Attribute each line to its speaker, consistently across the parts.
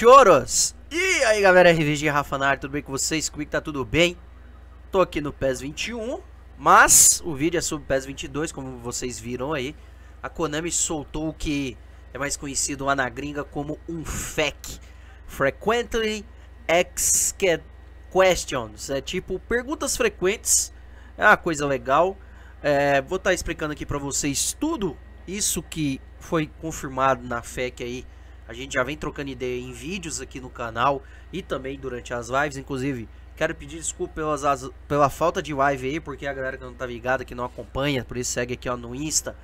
Speaker 1: Choros! E aí galera, RVG Rafa na área, tudo bem com vocês? Comigo tá tudo bem? Tô aqui no PES 21, mas o vídeo é sobre o PES 22, como vocês viram aí. A Konami soltou o que é mais conhecido lá na gringa como um FAQ. Frequently Asked Questions, é tipo perguntas frequentes, é uma coisa legal. É, vou estar tá explicando aqui pra vocês tudo isso que foi confirmado na FAQ aí a gente já vem trocando ideia em vídeos aqui no canal e também durante as lives. Inclusive, quero pedir desculpa pelas, as, pela falta de live aí, porque a galera que não tá ligada, que não acompanha, por isso segue aqui ó, no Insta.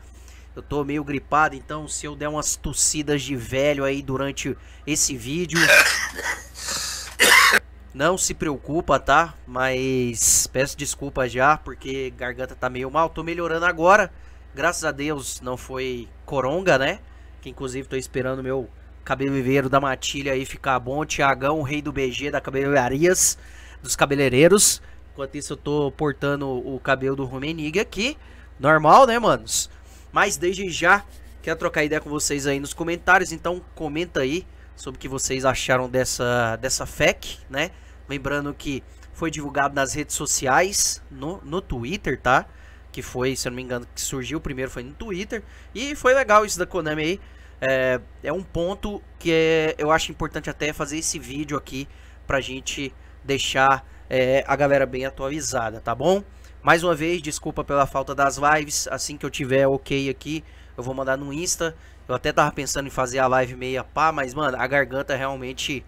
Speaker 1: Eu tô meio gripado, então se eu der umas tossidas de velho aí durante esse vídeo. Não se preocupa, tá? Mas peço desculpa já, porque garganta tá meio mal. Tô melhorando agora. Graças a Deus não foi coronga, né? Que inclusive tô esperando meu cabeleireiro da Matilha aí ficar bom. Tiagão, rei do BG da cabeleiarias, dos cabeleireiros. Enquanto isso, eu tô portando o cabelo do Rumenig aqui. Normal, né, manos? Mas desde já, quero trocar ideia com vocês aí nos comentários. Então, comenta aí sobre o que vocês acharam dessa, dessa FAQ, né? Lembrando que foi divulgado nas redes sociais, no, no Twitter, tá? Que foi, se eu não me engano, que surgiu primeiro foi no Twitter. E foi legal isso da Konami aí é, é um ponto que é, eu acho importante até fazer esse vídeo aqui pra gente deixar é, a galera bem atualizada, tá bom? Mais uma vez, desculpa pela falta das lives. Assim que eu tiver ok aqui, eu vou mandar no Insta. Eu até tava pensando em fazer a live meia pá, mas, mano, a garganta realmente.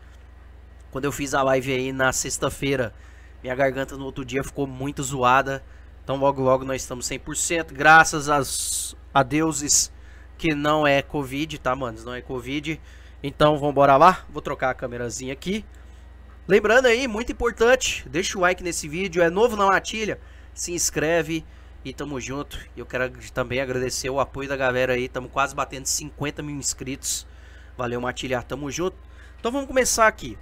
Speaker 1: Quando eu fiz a live aí na sexta-feira, minha garganta no outro dia ficou muito zoada. Então, logo, logo nós estamos 100%. Graças às, a deuses que não é Covid, tá, mano Não é Covid. Então, vambora lá. Vou trocar a câmerazinha aqui. Lembrando aí, muito importante, deixa o like nesse vídeo. É novo na Matilha? Se inscreve e tamo junto. eu quero também agradecer o apoio da galera aí. Tamo quase batendo 50 mil inscritos. Valeu, Matilha. Tamo junto. Então, vamos começar aqui.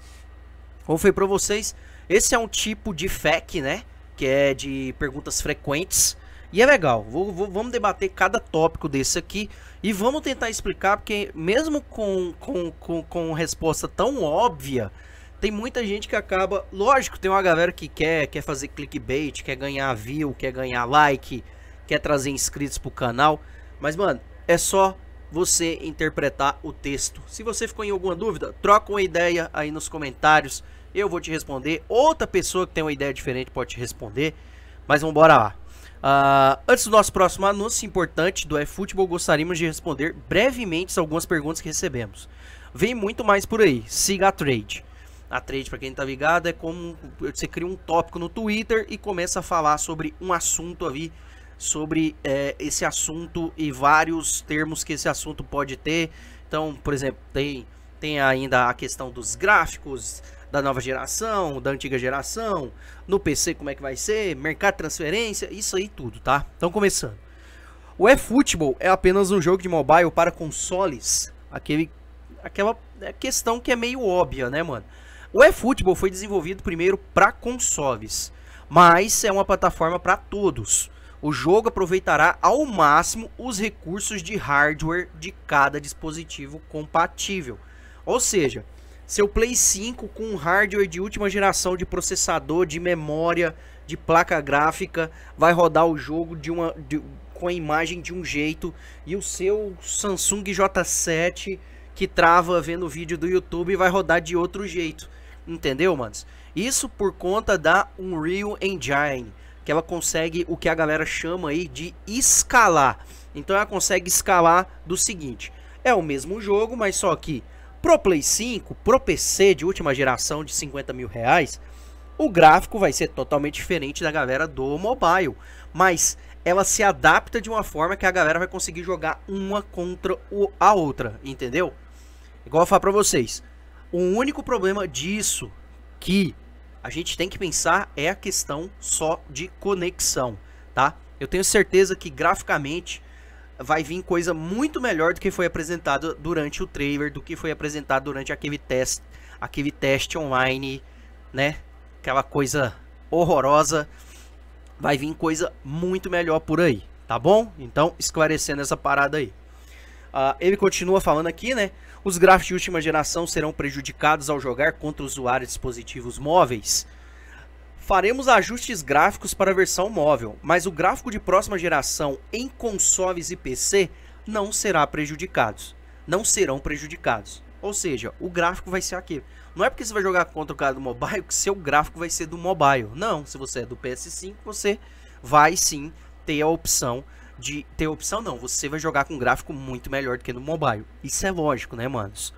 Speaker 1: Como foi pra vocês, esse é um tipo de FAQ, né? Que é de perguntas frequentes. E é legal, vou, vou, vamos debater cada tópico desse aqui e vamos tentar explicar, porque mesmo com, com, com, com resposta tão óbvia, tem muita gente que acaba. Lógico, tem uma galera que quer, quer fazer clickbait, quer ganhar view, quer ganhar like, quer trazer inscritos pro canal. Mas, mano, é só você interpretar o texto. Se você ficou em alguma dúvida, troca uma ideia aí nos comentários. Eu vou te responder. Outra pessoa que tem uma ideia diferente pode te responder. Mas vamos bora lá. Uh, antes do nosso próximo anúncio importante do eFootball, gostaríamos de responder brevemente algumas perguntas que recebemos. Vem muito mais por aí, siga a Trade. A Trade, para quem está tá ligado, é como você cria um tópico no Twitter e começa a falar sobre um assunto ali, sobre é, esse assunto e vários termos que esse assunto pode ter. Então, por exemplo, tem, tem ainda a questão dos gráficos, da nova geração, da antiga geração, no PC como é que vai ser, mercado de transferência, isso aí tudo, tá? Então começando. O eFootball é apenas um jogo de mobile para consoles, aquele, aquela é questão que é meio óbvia, né, mano? O eFootball foi desenvolvido primeiro para consoles, mas é uma plataforma para todos. O jogo aproveitará ao máximo os recursos de hardware de cada dispositivo compatível. Ou seja, seu Play 5 com um hardware de última geração de processador, de memória, de placa gráfica, vai rodar o jogo de uma, de, com a imagem de um jeito, e o seu Samsung J7 que trava vendo o vídeo do YouTube vai rodar de outro jeito. Entendeu, manos? Isso por conta da Unreal Engine, que ela consegue o que a galera chama aí de escalar. Então ela consegue escalar do seguinte: é o mesmo jogo, mas só que Pro Play 5, pro PC de última geração de 50 mil reais, o gráfico vai ser totalmente diferente da galera do mobile. Mas ela se adapta de uma forma que a galera vai conseguir jogar uma contra a outra, entendeu? Igual eu falo pra vocês, o único problema disso que a gente tem que pensar é a questão só de conexão, tá? Eu tenho certeza que graficamente vai vir coisa muito melhor do que foi apresentado durante o trailer, do que foi apresentado durante aquele teste, aquele teste online, né? Aquela coisa horrorosa. Vai vir coisa muito melhor por aí, tá bom? Então, esclarecendo essa parada aí. Uh, ele continua falando aqui, né? Os gráficos de última geração serão prejudicados ao jogar contra usuários de dispositivos móveis. Faremos ajustes gráficos para a versão móvel, mas o gráfico de próxima geração em consoles e PC não será prejudicados. Não serão prejudicados. Ou seja, o gráfico vai ser aquele. Não é porque você vai jogar contra o cara do mobile que seu gráfico vai ser do mobile. Não, se você é do PS5, você vai sim ter a opção de ter opção não, você vai jogar com um gráfico muito melhor do que no mobile. Isso é lógico, né, manos?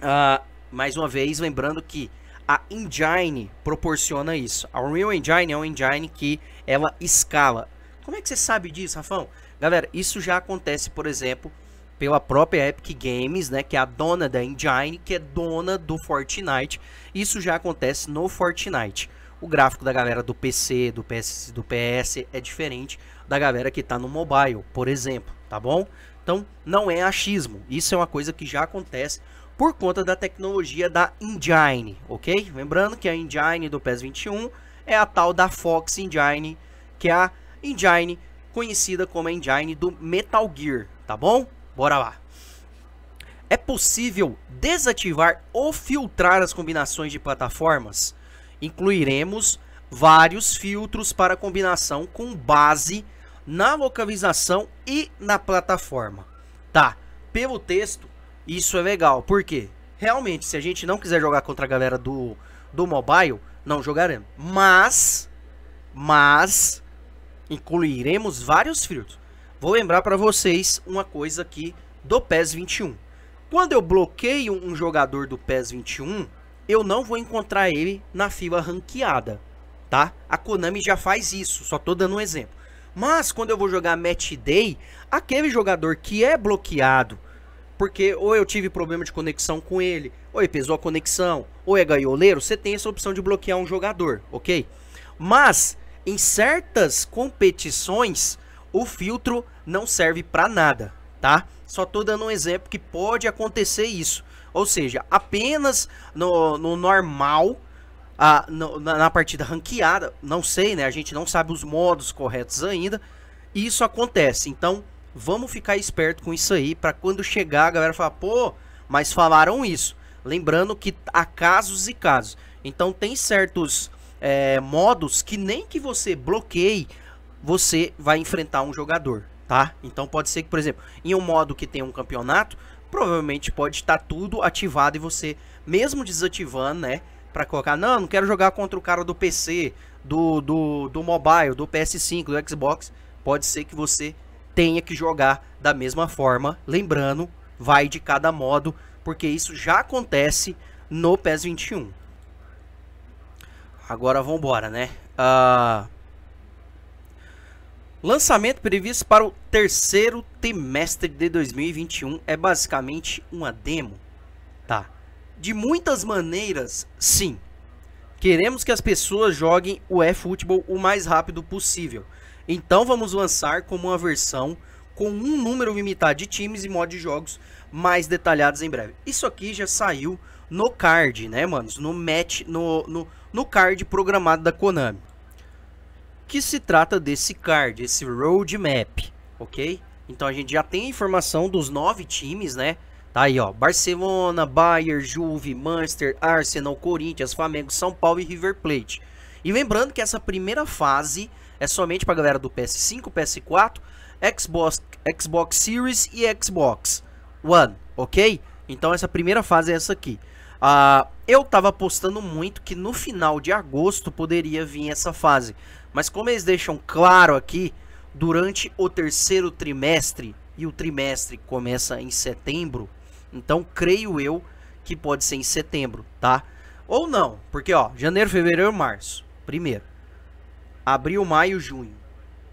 Speaker 1: Uh, mais uma vez, lembrando que a engine proporciona isso. A Unreal Engine é uma engine que ela escala. Como é que você sabe disso, Rafão? Galera, isso já acontece, por exemplo, pela própria Epic Games, né, que é a dona da engine, que é dona do Fortnite. Isso já acontece no Fortnite. O gráfico da galera do PC, do PS, do PS é diferente da galera que está no mobile, por exemplo, tá bom? Então, não é achismo. Isso é uma coisa que já acontece por conta da tecnologia da Engine, ok? Lembrando que a Engine do PES 21 é a tal da Fox Engine, que é a Engine conhecida como a Engine do Metal Gear, tá bom? Bora lá! É possível desativar ou filtrar as combinações de plataformas? Incluiremos vários filtros para combinação com base na localização e na plataforma. Tá, pelo texto, isso é legal. Por quê? Realmente, se a gente não quiser jogar contra a galera do, do mobile, não jogaremos. Mas, mas, incluiremos vários filtros. Vou lembrar para vocês uma coisa aqui do PES 21. Quando eu bloqueio um jogador do PES 21, eu não vou encontrar ele na fila ranqueada, tá? A Konami já faz isso, só tô dando um exemplo. Mas quando eu vou jogar Match Day, aquele jogador que é bloqueado porque ou eu tive problema de conexão com ele, ou ele pesou a conexão, ou é gaioleiro, você tem essa opção de bloquear um jogador, ok? Mas, em certas competições, o filtro não serve para nada, tá? Só tô dando um exemplo que pode acontecer isso. Ou seja, apenas no, no normal, a, no, na, na partida ranqueada, não sei, né? A gente não sabe os modos corretos ainda, isso acontece. Então, Vamos ficar esperto com isso aí, para quando chegar a galera falar, pô, mas falaram isso. Lembrando que há casos e casos. Então tem certos é, modos que nem que você bloqueie, você vai enfrentar um jogador, tá? Então pode ser que, por exemplo, em um modo que tem um campeonato, provavelmente pode estar tá tudo ativado e você, mesmo desativando, né? Pra colocar, não, não quero jogar contra o cara do PC, do, do, do mobile, do PS5, do Xbox. Pode ser que você tenha que jogar da mesma forma. Lembrando, vai de cada modo, porque isso já acontece no PES 21. Agora vamos embora, né? Uh... Lançamento previsto para o terceiro trimestre de 2021 é basicamente uma demo, tá? De muitas maneiras, sim. Queremos que as pessoas joguem o eFootball o mais rápido possível. Então vamos lançar como uma versão com um número limitado de times e modos de jogos mais detalhados em breve. Isso aqui já saiu no card, né, manos? No match, no, no, no card programado da Konami. Que se trata desse card, esse roadmap, ok? Então a gente já tem informação dos nove times, né? Tá aí, ó. Barcelona, Bayern, Juve, Manchester, Arsenal, Corinthians, Flamengo, São Paulo e River Plate. E lembrando que essa primeira fase é somente pra galera do PS5, PS4, Xbox, Xbox Series e Xbox One, ok? Então essa primeira fase é essa aqui. Uh, eu tava apostando muito que no final de agosto poderia vir essa fase. Mas como eles deixam claro aqui, durante o terceiro trimestre, e o trimestre começa em setembro, então creio eu que pode ser em setembro, tá? Ou não, porque ó, janeiro, fevereiro, março, primeiro abril, maio, junho.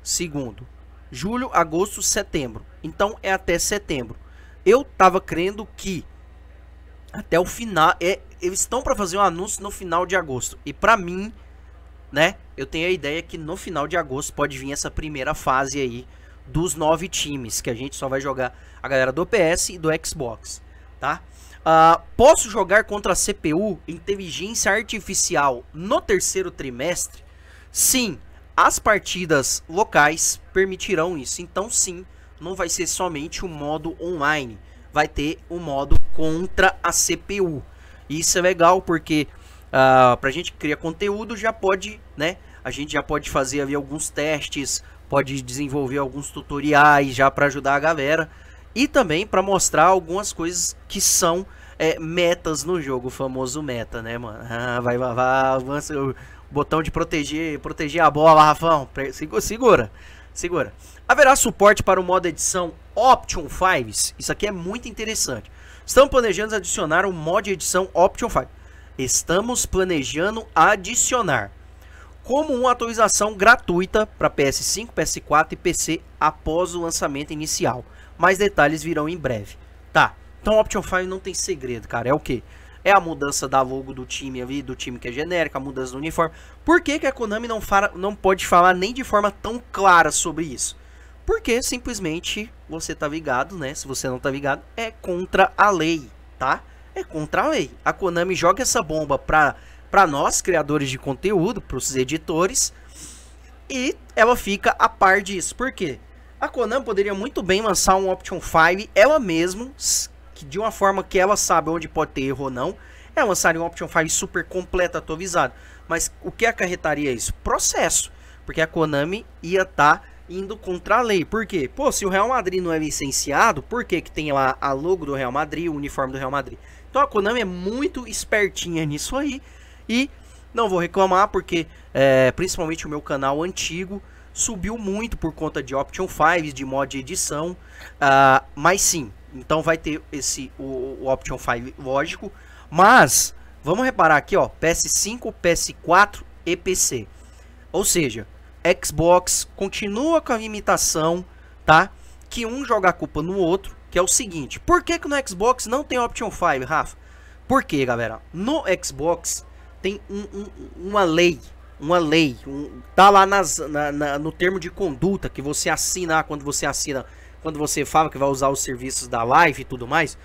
Speaker 1: Segundo, julho, agosto, setembro. Então é até setembro. Eu tava crendo que até o final é eles estão para fazer um anúncio no final de agosto. E para mim, né, eu tenho a ideia que no final de agosto pode vir essa primeira fase aí dos nove times que a gente só vai jogar a galera do PS e do Xbox, tá? Uh, posso jogar contra a CPU, inteligência artificial, no terceiro trimestre? Sim, as partidas locais permitirão isso. Então, sim, não vai ser somente o modo online. Vai ter o modo contra a CPU. Isso é legal porque uh, ah, para a gente criar conteúdo já pode, né? A gente já pode fazer ali alguns testes, pode desenvolver alguns tutoriais já para ajudar a galera e também para mostrar algumas coisas que são é, metas no jogo, o famoso meta, né, mano? Ah, vai, vai, vai, avança, Botão de proteger, proteger a bola, Rafão. Segura, segura. Haverá suporte para o modo edição Option 5 Isso aqui é muito interessante. Estamos planejando adicionar o modo edição Option 5. Estamos planejando adicionar como uma atualização gratuita para PS5, PS4 e PC após o lançamento inicial. Mais detalhes virão em breve. Tá, então Option 5 não tem segredo, cara. É o que? é a mudança da logo do time ali, do time que é genérica, a mudança do uniforme. Por que, que a Konami não, fala, não pode falar nem de forma tão clara sobre isso? Porque simplesmente você tá ligado, né? Se você não tá ligado, é contra a lei, tá? É contra a lei. A Konami joga essa bomba pra, pra nós, criadores de conteúdo, pros editores, e ela fica a par disso. Por quê? A Konami poderia muito bem lançar um Option 5, ela mesma, que de uma forma que ela sabe onde pode ter erro ou não, é lançar um Option File super completo atualizado. Mas o que acarretaria é isso? Processo. Porque a Konami ia estar tá indo contra a lei. Por quê? Pô, se o Real Madrid não é licenciado, por que, que tem lá a logo do Real Madrid, o uniforme do Real Madrid? Então a Konami é muito espertinha nisso aí. E não vou reclamar porque, é, principalmente o meu canal antigo, subiu muito por conta de Option 5, de mod de edição. Uh, mas sim, então vai ter esse o, o Option 5, lógico. Mas, vamos reparar aqui, ó, PS5, PS4 e PC. Ou seja, Xbox continua com a limitação, tá? Que um joga a culpa no outro, que é o seguinte. Por que, que no Xbox não tem Option 5, Rafa? Por quê, galera? No Xbox tem um, um, uma lei, uma lei, um, tá lá nas, na, na, no termo de conduta que você assina quando você assina quando você fala que vai usar os serviços da live e tudo mais,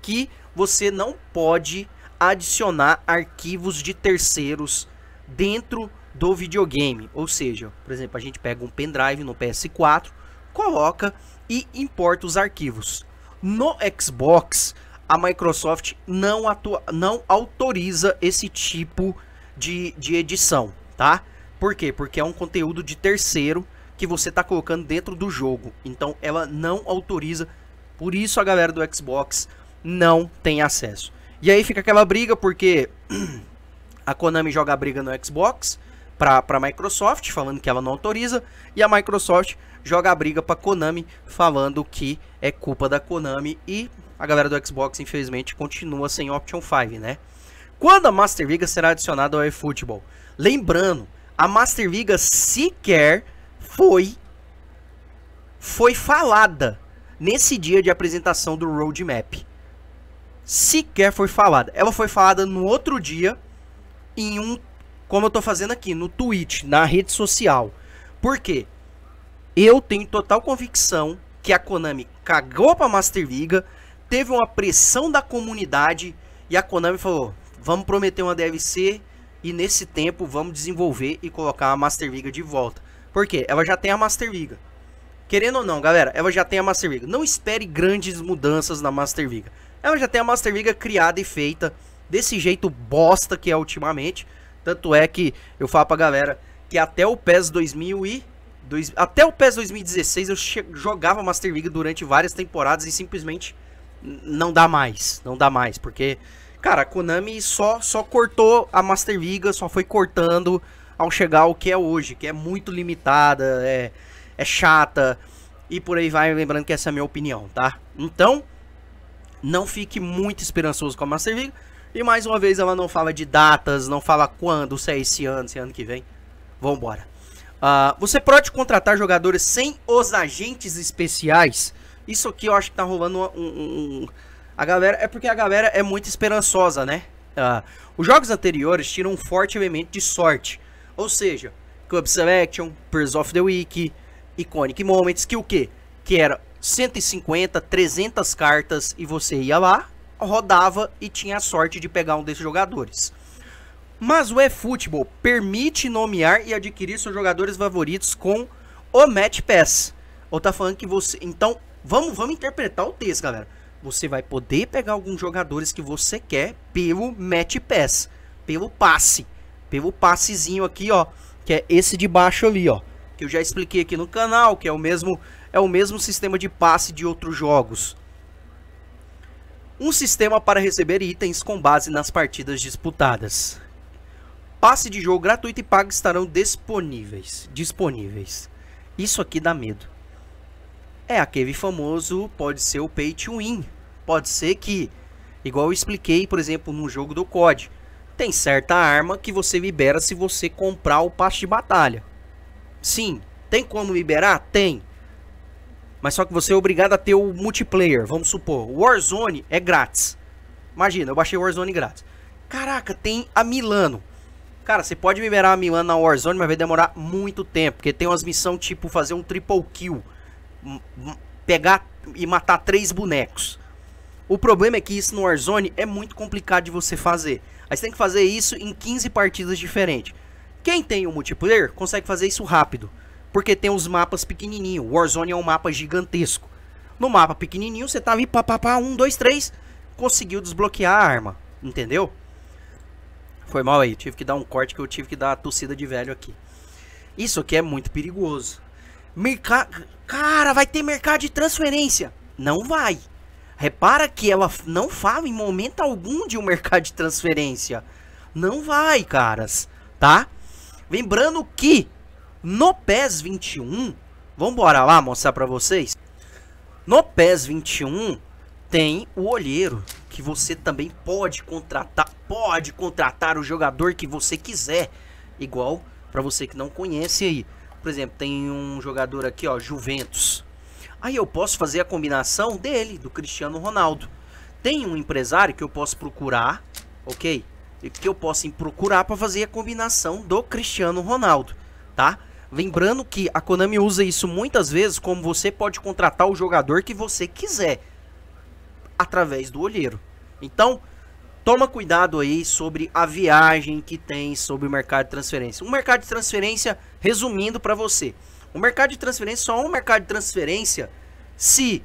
Speaker 1: que você não pode adicionar arquivos de terceiros dentro do videogame. Ou seja, por exemplo, a gente pega um pendrive no PS4, coloca e importa os arquivos. No Xbox, a Microsoft não, atua, não autoriza esse tipo de, de edição, tá? Por quê? Porque é um conteúdo de terceiro que você está colocando dentro do jogo. Então ela não autoriza. Por isso a galera do Xbox não tem acesso. E aí fica aquela briga porque a Konami joga a briga no Xbox para a Microsoft, falando que ela não autoriza, e a Microsoft joga a briga para a Konami, falando que é culpa da Konami e a galera do Xbox infelizmente continua sem Option 5, né? Quando a Master Viga será adicionada ao eFootball? Lembrando, a Master Liga sequer foi foi falada nesse dia de apresentação do roadmap. Sequer foi falada. Ela foi falada no outro dia em um como eu tô fazendo aqui no Twitch, na rede social. Por quê? Eu tenho total convicção que a Konami cagou para Master Liga, teve uma pressão da comunidade e a Konami falou: "Vamos prometer uma DLC e nesse tempo vamos desenvolver e colocar a Master Liga de volta". Por quê? Ela já tem a Master Viga. Querendo ou não, galera, ela já tem a Master Viga. Não espere grandes mudanças na Master Viga. Ela já tem a Master Viga criada e feita desse jeito bosta que é ultimamente. Tanto é que eu falo pra galera que até o PES 2000 e dois, até o PES 2016 eu jogava Master League durante várias temporadas e simplesmente não dá mais, não dá mais, porque cara, a Konami só só cortou a Master League, só foi cortando, ao chegar ao que é hoje, que é muito limitada, é, é chata e por aí vai. Lembrando que essa é a minha opinião, tá? Então, não fique muito esperançoso com a Master League. E mais uma vez, ela não fala de datas, não fala quando, se é esse ano, se é ano que vem. Vambora. Uh, você pode contratar jogadores sem os agentes especiais. Isso aqui eu acho que tá rolando um, um, um... A galera... É porque a galera é muito esperançosa, né? Uh, os jogos anteriores tiram um forte elemento de sorte. Ou seja, Club Selection, Pairs of the Week, Iconic Moments, que o quê? Que era 150, 300 cartas e você ia lá, rodava e tinha a sorte de pegar um desses jogadores. Mas o eFootball permite nomear e adquirir seus jogadores favoritos com o Match Pass. Ou tá falando que você... Então, vamos, vamos interpretar o texto, galera. Você vai poder pegar alguns jogadores que você quer pelo Match Pass, pelo passe pelo passezinho aqui, ó, que é esse de baixo ali, ó, que eu já expliquei aqui no canal, que é o mesmo é o mesmo sistema de passe de outros jogos. Um sistema para receber itens com base nas partidas disputadas. Passe de jogo gratuito e pago estarão disponíveis. Disponíveis. Isso aqui dá medo. É aquele famoso, pode ser o pay to win. Pode ser que, igual eu expliquei, por exemplo, no jogo do COD, tem certa arma que você libera se você comprar o passe de batalha. Sim, tem como liberar? Tem. Mas só que você é obrigado a ter o multiplayer, vamos supor. Warzone é grátis. Imagina, eu baixei Warzone grátis. Caraca, tem a Milano. Cara, você pode liberar a Milano na Warzone, mas vai demorar muito tempo. Porque tem umas missões tipo fazer um triple kill. Pegar e matar três bonecos. O problema é que isso no Warzone é muito complicado de você fazer. Aí você tem que fazer isso em 15 partidas diferentes. Quem tem o multiplayer consegue fazer isso rápido, porque tem os mapas pequenininho. Warzone é um mapa gigantesco. No mapa pequenininho você tava tá ali, papapá, 1, 2, 3, conseguiu desbloquear a arma, entendeu? Foi mal aí, tive que dar um corte que eu tive que dar a tossida de velho aqui. Isso aqui é muito perigoso. Mercado. Cara, vai ter mercado de transferência. Não vai. Repara que ela não fala em momento algum de um mercado de transferência. Não vai, caras, tá? Lembrando que no PES 21, vamos bora lá mostrar para vocês. No PES 21 tem o olheiro, que você também pode contratar, pode contratar o jogador que você quiser. Igual para você que não conhece aí. Por exemplo, tem um jogador aqui, ó, Juventus. Aí eu posso fazer a combinação dele, do Cristiano Ronaldo. Tem um empresário que eu posso procurar, ok? Que eu posso procurar para fazer a combinação do Cristiano Ronaldo, tá? Lembrando que a Konami usa isso muitas vezes como você pode contratar o jogador que você quiser através do olheiro. Então, toma cuidado aí sobre a viagem que tem sobre o mercado de transferência. Um mercado de transferência, resumindo para você, o mercado de transferência só é um mercado de transferência se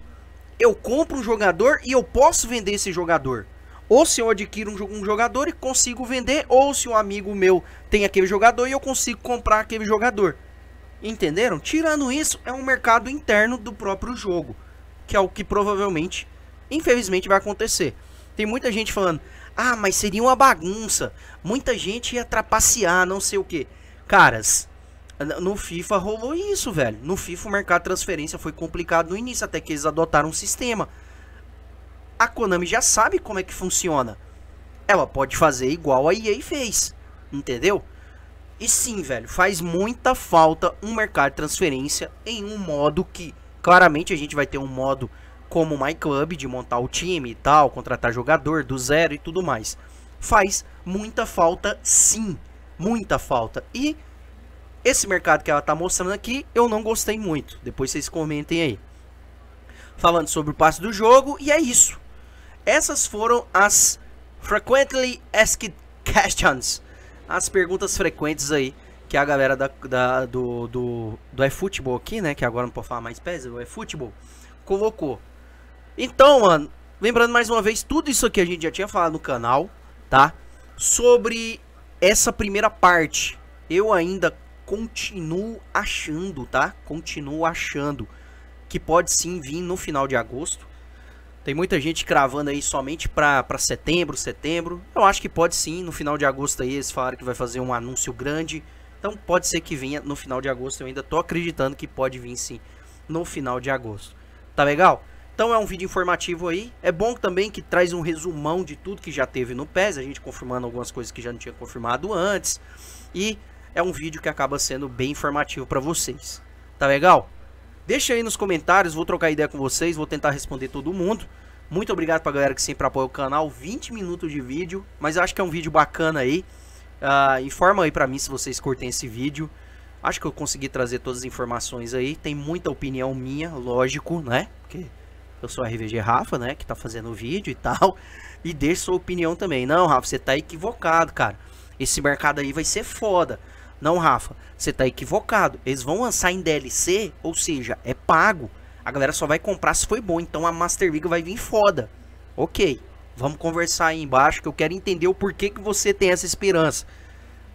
Speaker 1: eu compro um jogador e eu posso vender esse jogador. Ou se eu adquiro um jogador e consigo vender, ou se um amigo meu tem aquele jogador e eu consigo comprar aquele jogador. Entenderam? Tirando isso, é um mercado interno do próprio jogo, que é o que provavelmente, infelizmente, vai acontecer. Tem muita gente falando, ah, mas seria uma bagunça, muita gente ia trapacear, não sei o que. Caras, no FIFA rolou isso, velho. No FIFA o mercado de transferência foi complicado no início, até que eles adotaram um sistema. A Konami já sabe como é que funciona. Ela pode fazer igual a EA fez, entendeu? E sim, velho, faz muita falta um mercado de transferência em um modo que claramente a gente vai ter um modo como o MyClub Club de montar o time e tal, contratar jogador do zero e tudo mais. Faz muita falta, sim, muita falta. E esse mercado que ela está mostrando aqui, eu não gostei muito. Depois vocês comentem aí. Falando sobre o passe do jogo, e é isso. Essas foram as Frequently Asked Questions. As perguntas frequentes aí que a galera da, da, do, do, do eFootball aqui, né? Que agora não pode falar mais pés é o eFootball, colocou. Então, mano, lembrando mais uma vez, tudo isso aqui a gente já tinha falado no canal, tá? Sobre essa primeira parte. Eu ainda continuo achando, tá? Continuo achando que pode sim vir no final de agosto. Tem muita gente cravando aí somente para setembro, setembro. Eu acho que pode sim, no final de agosto aí eles falaram que vai fazer um anúncio grande. Então pode ser que venha no final de agosto, eu ainda tô acreditando que pode vir sim no final de agosto. Tá legal? Então é um vídeo informativo aí. É bom também que traz um resumão de tudo que já teve no PES, a gente confirmando algumas coisas que já não tinha confirmado antes. E é um vídeo que acaba sendo bem informativo para vocês. Tá legal? Deixa aí nos comentários, vou trocar ideia com vocês, vou tentar responder todo mundo. Muito obrigado pra galera que sempre apoia o canal, 20 minutos de vídeo, mas acho que é um vídeo bacana aí. Uh, informa aí pra mim se vocês curtem esse vídeo. Acho que eu consegui trazer todas as informações aí, tem muita opinião minha, lógico, né? Porque eu sou a RVG Rafa, né, que tá fazendo o vídeo e tal. E deixa sua opinião também. Não, Rafa, você tá equivocado, cara. Esse mercado aí vai ser foda. Não, Rafa, você tá equivocado. Eles vão lançar em DLC, ou seja, é pago. A galera só vai comprar se foi bom, então a Master League vai vir foda. Ok, vamos conversar aí embaixo que eu quero entender o porquê que você tem essa esperança.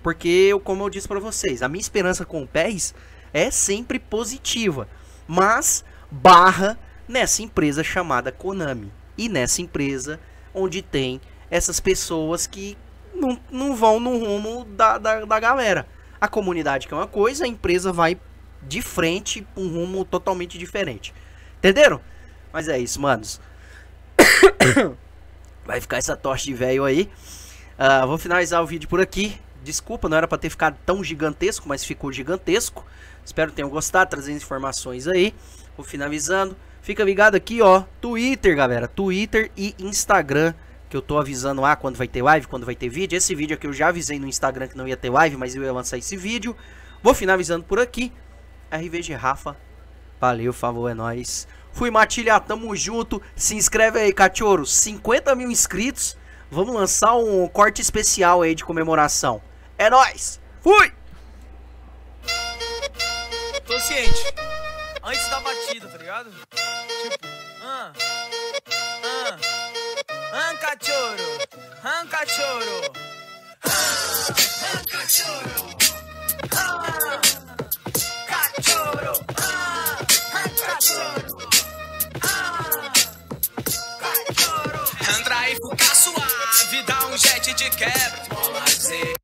Speaker 1: Porque, eu, como eu disse para vocês, a minha esperança com o PES é sempre positiva. Mas barra nessa empresa chamada Konami. E nessa empresa onde tem essas pessoas que não, não vão no rumo da, da, da galera. A comunidade que é uma coisa, a empresa vai de frente um rumo totalmente diferente. Entenderam? Mas é isso, manos. vai ficar essa tocha de velho aí. Uh, vou finalizar o vídeo por aqui. Desculpa, não era para ter ficado tão gigantesco, mas ficou gigantesco. Espero que tenham gostado, trazendo informações aí. Vou finalizando. Fica ligado aqui, ó. Twitter, galera. Twitter e Instagram que eu tô avisando ah, quando vai ter live, quando vai ter vídeo. Esse vídeo aqui eu já avisei no Instagram que não ia ter live, mas eu ia lançar esse vídeo. Vou finalizando por aqui. RVG Rafa, valeu, favor, é nóis. Fui Matilha, tamo junto. Se inscreve aí, cachorro. 50 mil inscritos. Vamos lançar um corte especial aí de comemoração. É nóis! Fui! Tô ciente. Antes da batida, tá ligado? Tipo, ah. Anca choro, anca choro. Anca choro. Cachorro, ah, cachorro, ah, cachorro. Andra e fuca suave, dá um jet de quebra. Vamos fazer.